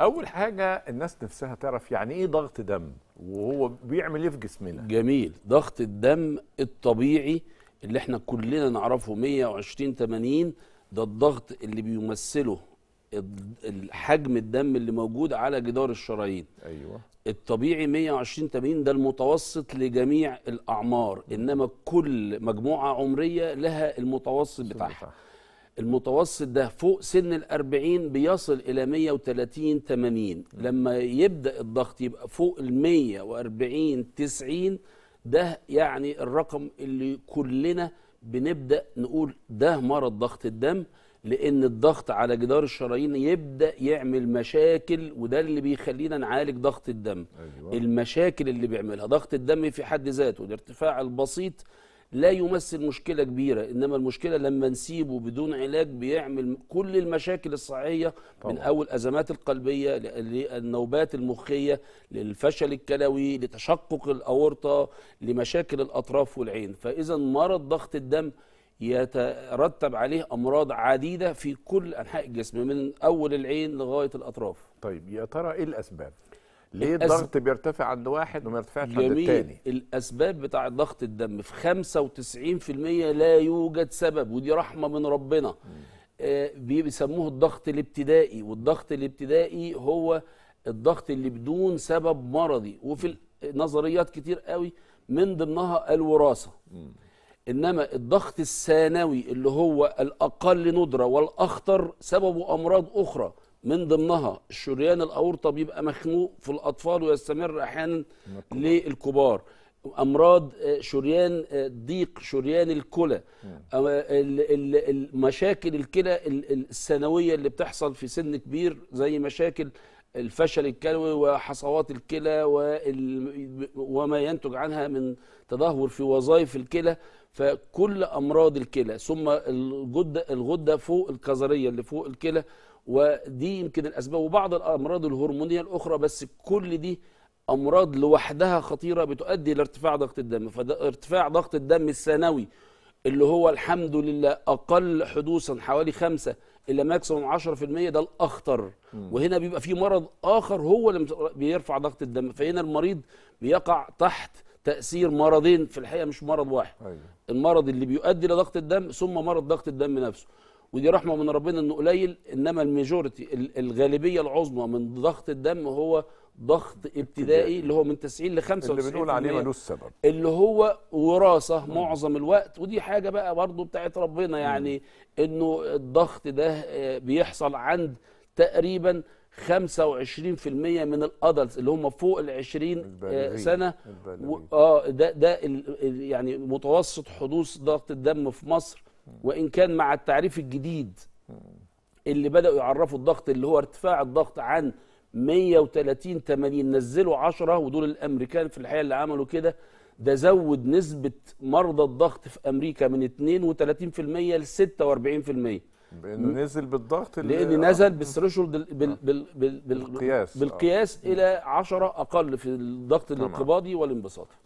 اول حاجه الناس نفسها تعرف يعني ايه ضغط دم وهو بيعمل ايه في جسمنا جميل ضغط الدم الطبيعي اللي احنا كلنا نعرفه 120 80 ده الضغط اللي بيمثله حجم الدم اللي موجود على جدار الشرايين ايوه الطبيعي 120 80 ده المتوسط لجميع الاعمار انما كل مجموعه عمريه لها المتوسط بتاعها المتوسط ده فوق سن الأربعين بيصل إلى 130 80 لما يبدأ الضغط يبقى فوق ال 140 90 ده يعني الرقم اللي كلنا بنبدأ نقول ده مرض ضغط الدم لأن الضغط على جدار الشرايين يبدأ يعمل مشاكل وده اللي بيخلينا نعالج ضغط الدم أيوة. المشاكل اللي بيعملها ضغط الدم في حد ذاته الارتفاع البسيط لا يمثل مشكله كبيره انما المشكله لما نسيبه بدون علاج بيعمل كل المشاكل الصحيه طبعا. من اول ازمات القلبيه للنوبات المخيه للفشل الكلوي لتشقق الاورطه لمشاكل الاطراف والعين فاذا مرض ضغط الدم يترتب عليه امراض عديده في كل انحاء الجسم من اول العين لغايه الاطراف طيب يا ترى ايه الاسباب ليه الضغط بيرتفع عند واحد وما يرتفعش عند الثاني الاسباب بتاع ضغط الدم في 95% لا يوجد سبب ودي رحمه من ربنا آه بيسموه الضغط الابتدائي والضغط الابتدائي هو الضغط اللي بدون سبب مرضي وفي نظريات كتير قوي من ضمنها الوراثه م. انما الضغط الثانوي اللي هو الاقل ندره والاخطر سببه امراض اخرى من ضمنها الشريان الاورطه بيبقى مخنوق في الاطفال ويستمر احيانا للكبار امراض آه، شريان آه، ضيق شريان الكلى آه، مشاكل الكلى الثانويه اللي بتحصل في سن كبير زي مشاكل الفشل الكلوي وحصوات الكلى وما ينتج عنها من تدهور في وظائف الكلى فكل امراض الكلى ثم الغده الغده فوق الكظريه اللي فوق الكلى ودي يمكن الاسباب وبعض الامراض الهرمونيه الاخرى بس كل دي امراض لوحدها خطيره بتؤدي لارتفاع ضغط الدم فارتفاع ضغط الدم السنوي اللي هو الحمد لله اقل حدوثا حوالي خمسة الى ماكسيموم 10% ده الاخطر م. وهنا بيبقى في مرض اخر هو اللي بيرفع ضغط الدم فهنا المريض بيقع تحت تاثير مرضين في الحقيقه مش مرض واحد أيوه. المرض اللي بيؤدي لضغط الدم ثم مرض ضغط الدم نفسه ودي رحمه من ربنا انه قليل انما الميجورتي الغالبيه العظمى من ضغط الدم هو ضغط ابتدائي اللي هو من 90 ل 95 اللي بنقول عليه ملوش سبب اللي هو وراثه معظم الوقت ودي حاجه بقى برضو بتاعت ربنا يعني انه الضغط ده آه، بيحصل عند تقريبا 25% من الادلتس اللي هم فوق ال 20 آه، سنه و... اه ده ده ال... يعني متوسط حدوث ضغط الدم في مصر وان كان مع التعريف الجديد اللي بداوا يعرفوا الضغط اللي هو ارتفاع الضغط عن 130 80 نزلوا 10 ودول الامريكان في الحقيقه اللي عملوا كده ده زود نسبه مرضى الضغط في امريكا من 32% ل 46% بانه نزل بالضغط لان نزل بالثريشولد آه. بال بال بال بالقياس آه. بالقياس الى 10 اقل في الضغط الانقباضي والانبساطي